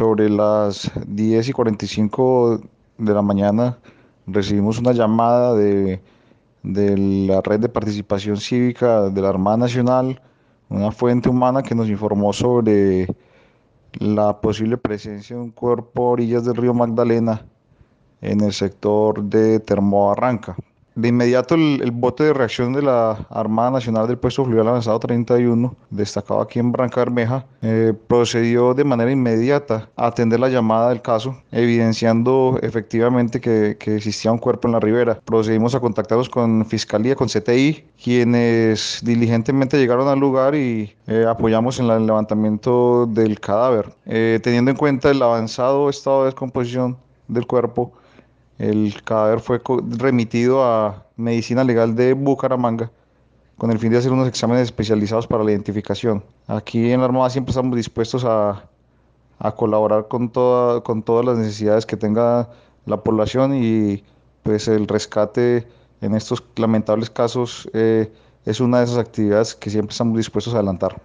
sobre las 10 y 45 de la mañana recibimos una llamada de, de la red de participación cívica de la Armada Nacional, una fuente humana que nos informó sobre la posible presencia de un cuerpo a orillas del río Magdalena en el sector de Termoarranca. De inmediato el, bote de reacción de la Armada Nacional del Puesto Fluvial Avanzado 31, destacado aquí en Branca Bermeja, eh, procedió de manera inmediata a atender la llamada del caso, evidenciando efectivamente que, existía un cuerpo en la ribera. Procedimos a contactarlos con Fiscalía, con CTI, quienes diligentemente llegaron al lugar y eh, apoyamos en el levantamiento del cadáver. Eh, teniendo en cuenta el avanzado estado de descomposición del cuerpo, el cadáver fue remitido a Medicina Legal de Bucaramanga con el fin de hacer unos exámenes especializados para la identificación. Aquí en la Armada siempre estamos dispuestos a, colaborar con, toda, con todas las necesidades que tenga la población y pues el rescate en estos lamentables casos eh, es una de esas actividades que siempre estamos dispuestos a adelantar.